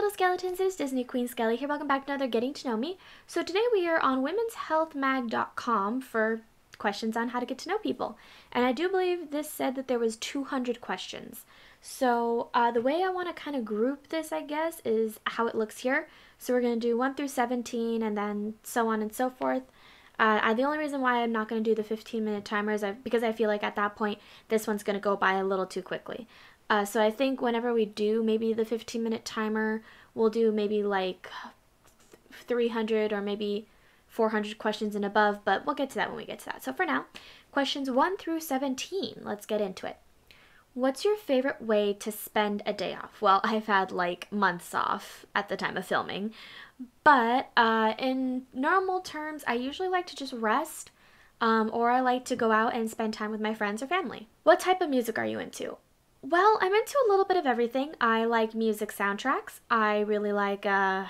little skeletons, it's Disney Queen Skelly here. Welcome back to another Getting to Know Me. So today we are on womenshealthmag.com for questions on how to get to know people. And I do believe this said that there was 200 questions. So uh, the way I want to kind of group this, I guess, is how it looks here. So we're going to do 1 through 17 and then so on and so forth. Uh, I, the only reason why I'm not going to do the 15 minute timer is I, because I feel like at that point this one's going to go by a little too quickly. Uh, so I think whenever we do maybe the 15 minute timer, we'll do maybe like 300 or maybe 400 questions and above, but we'll get to that when we get to that. So for now, questions 1 through 17, let's get into it. What's your favorite way to spend a day off? Well, I've had like months off at the time of filming, but uh, in normal terms, I usually like to just rest um, or I like to go out and spend time with my friends or family. What type of music are you into? Well, I'm into a little bit of everything. I like music soundtracks. I really like uh,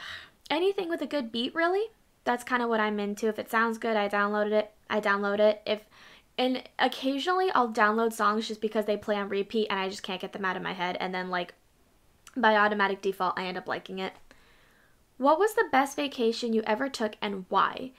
anything with a good beat, really. That's kind of what I'm into. If it sounds good, I download it. I download it. If and occasionally I'll download songs just because they play on repeat and I just can't get them out of my head. And then, like, by automatic default, I end up liking it. What was the best vacation you ever took and why?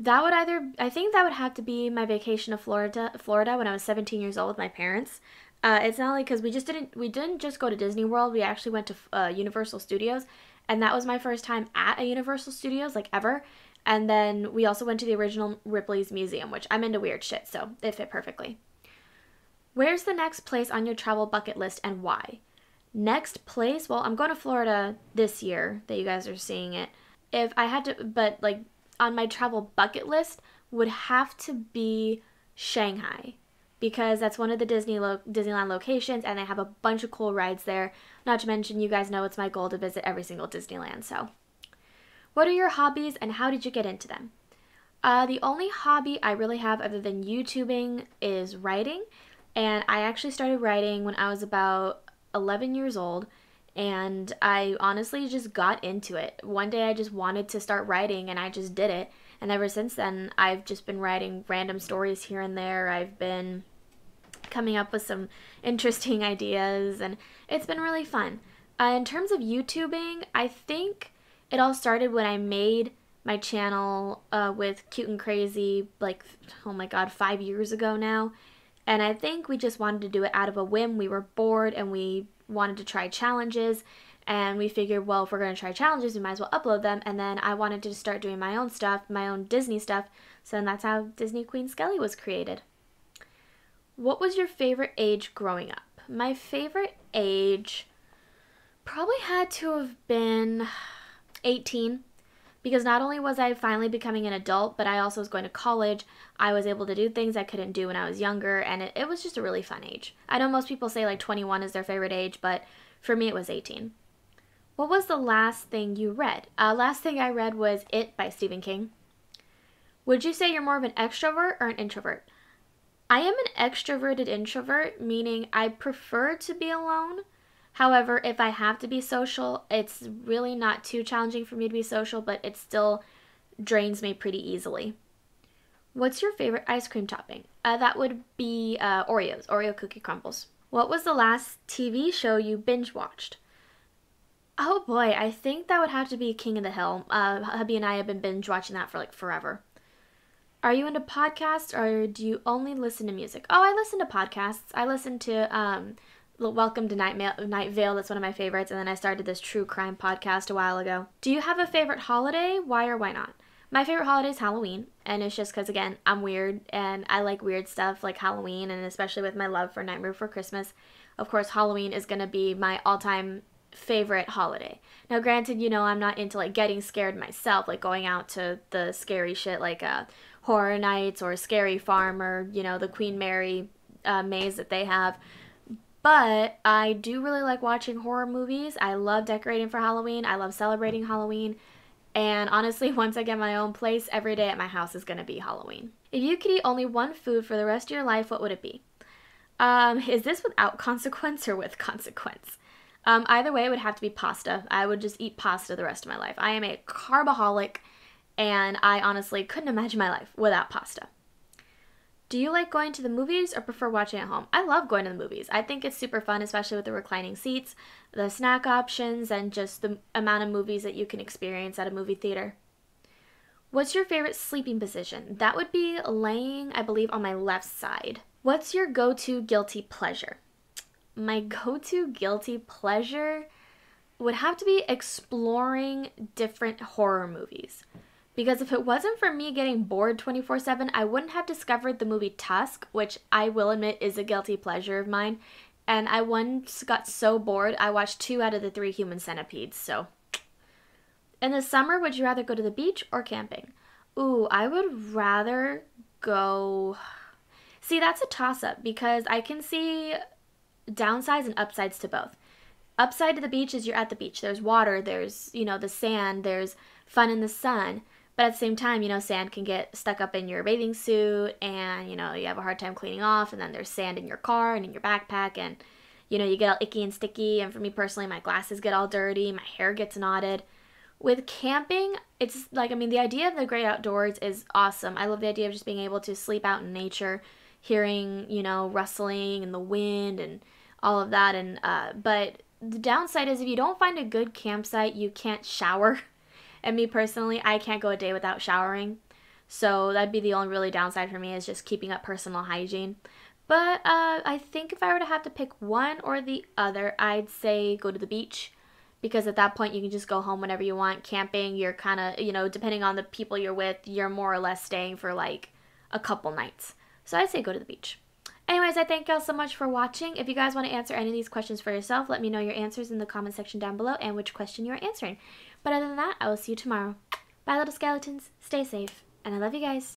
That would either, I think that would have to be my vacation to Florida, Florida when I was 17 years old with my parents. Uh, it's not like because we just didn't, we didn't just go to Disney World. We actually went to uh, Universal Studios, and that was my first time at a Universal Studios like ever. And then we also went to the original Ripley's Museum, which I'm into weird shit, so it fit perfectly. Where's the next place on your travel bucket list and why? Next place? Well, I'm going to Florida this year that you guys are seeing it. If I had to, but like on my travel bucket list would have to be Shanghai because that's one of the Disney lo- Disneyland locations and they have a bunch of cool rides there. Not to mention you guys know it's my goal to visit every single Disneyland, so what are your hobbies and how did you get into them? Uh, the only hobby I really have other than YouTubing is writing. And I actually started writing when I was about 11 years old. And I honestly just got into it. One day I just wanted to start writing and I just did it. And ever since then, I've just been writing random stories here and there. I've been coming up with some interesting ideas and it's been really fun. Uh, in terms of YouTubing, I think it all started when I made my channel uh, with Cute and Crazy, like, oh my god, five years ago now. And I think we just wanted to do it out of a whim. We were bored and we wanted to try challenges. And we figured, well, if we're going to try challenges, we might as well upload them. And then I wanted to start doing my own stuff, my own Disney stuff. So then that's how Disney Queen Skelly was created. What was your favorite age growing up? My favorite age probably had to have been 18 because not only was I finally becoming an adult, but I also was going to college. I was able to do things I couldn't do when I was younger, and it, it, was just a really fun age. I know most people say like 21 is their favorite age, but for me it was 18. What was the last thing you read? Uh, last thing I read was It by Stephen King. Would you say you're more of an extrovert or an introvert? I am an extroverted introvert, meaning I prefer to be alone However, if I have to be social, it's really not too challenging for me to be social, but it still drains me pretty easily. What's your favorite ice cream topping? Uh, that would be uh, Oreos, Oreo cookie crumbles. What was the last TV show you binge watched? Oh boy, I think that would have to be King of the Hill. Uh, hubby and I have been binge watching that for like forever. Are you into podcasts or do you only listen to music? Oh, I listen to podcasts. I listen to um, Welcome to Night, Mail- Night Vale. That's one of my favorites. And then I started this true crime podcast a while ago. Do you have a favorite holiday? Why or why not? My favorite holiday is Halloween. And it's just because, again, I'm weird and I like weird stuff like Halloween and especially with my love for Nightmare Before Christmas. Of course, Halloween is going to be my all time favorite holiday. Now, granted, you know, I'm not into like getting scared myself, like going out to the scary shit like uh, Horror Nights or Scary Farm or, you know, the Queen Mary uh, maze that they have. But I do really like watching horror movies. I love decorating for Halloween. I love celebrating Halloween. And honestly, once I get my own place, every day at my house is going to be Halloween. If you could eat only one food for the rest of your life, what would it be? Um, is this without consequence or with consequence? Um, either way, it would have to be pasta. I would just eat pasta the rest of my life. I am a carboholic, and I honestly couldn't imagine my life without pasta. Do you like going to the movies or prefer watching at home? I love going to the movies. I think it's super fun, especially with the reclining seats, the snack options, and just the amount of movies that you can experience at a movie theater. What's your favorite sleeping position? That would be laying, I believe, on my left side. What's your go to guilty pleasure? My go to guilty pleasure would have to be exploring different horror movies. Because if it wasn't for me getting bored 24 7, I wouldn't have discovered the movie Tusk, which I will admit is a guilty pleasure of mine. And I once got so bored, I watched two out of the three human centipedes, so. In the summer, would you rather go to the beach or camping? Ooh, I would rather go. See, that's a toss up because I can see downsides and upsides to both. Upside to the beach is you're at the beach. There's water, there's, you know, the sand, there's fun in the sun. But at the same time, you know, sand can get stuck up in your bathing suit and, you know, you have a hard time cleaning off. And then there's sand in your car and in your backpack. And, you know, you get all icky and sticky. And for me personally, my glasses get all dirty, my hair gets knotted. With camping, it's like, I mean, the idea of the great outdoors is awesome. I love the idea of just being able to sleep out in nature, hearing, you know, rustling and the wind and all of that. And, uh, but the downside is if you don't find a good campsite, you can't shower. And me personally, I can't go a day without showering. So that'd be the only really downside for me is just keeping up personal hygiene. But uh, I think if I were to have to pick one or the other, I'd say go to the beach because at that point you can just go home whenever you want. Camping, you're kind of, you know, depending on the people you're with, you're more or less staying for like a couple nights. So I'd say go to the beach. Anyways, I thank y'all so much for watching. If you guys want to answer any of these questions for yourself, let me know your answers in the comment section down below and which question you are answering. But other than that, I will see you tomorrow. Bye, little skeletons. Stay safe. And I love you guys.